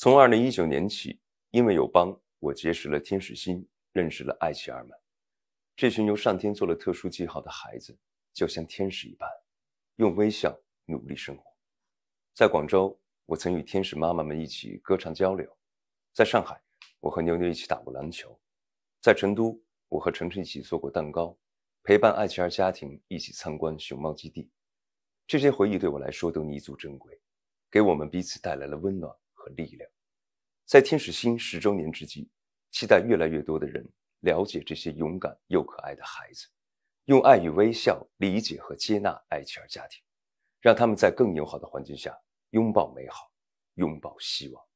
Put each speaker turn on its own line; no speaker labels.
从二零一九年起，因为有帮，我结识了天使心，认识了爱妻儿们。这群由上天做了特殊记号的孩子，就像天使一般，用微笑努力生活。在广州，我曾与天使妈妈们一起歌唱交流；在上海，我和牛牛一起打过篮球；在成都，我和晨晨一起做过蛋糕，陪伴爱琪儿家庭一起参观熊猫基地。这些回忆对我来说都弥足珍贵，给我们彼此带来了温暖。力量，在天使星十周年之际，期待越来越多的人了解这些勇敢又可爱的孩子，用爱与微笑理解和接纳爱奇尔家庭，让他们在更友好的环境下拥抱美好，拥抱希
望。